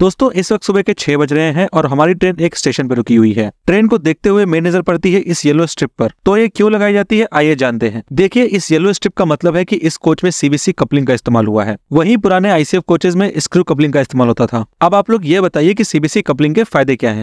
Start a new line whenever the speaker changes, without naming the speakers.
दोस्तों इस वक्त सुबह के छह बज रहे हैं और हमारी ट्रेन एक स्टेशन पर रुकी हुई है ट्रेन को देखते हुए मेरी नजर पड़ती है इस येलो स्ट्रिप पर तो ये क्यों लगाई जाती है आइए जानते हैं देखिए इस येलो स्ट्रिप का मतलब है कि इस कोच में सीबीसी कपलिंग का इस्तेमाल हुआ है वहीं पुराने आईसीएफ कोचेज में स्क्रू कपलिंग का इस्तेमाल होता था अब आप लोग ये बताइए की सीबीसी कपलिंग के फायदे क्या है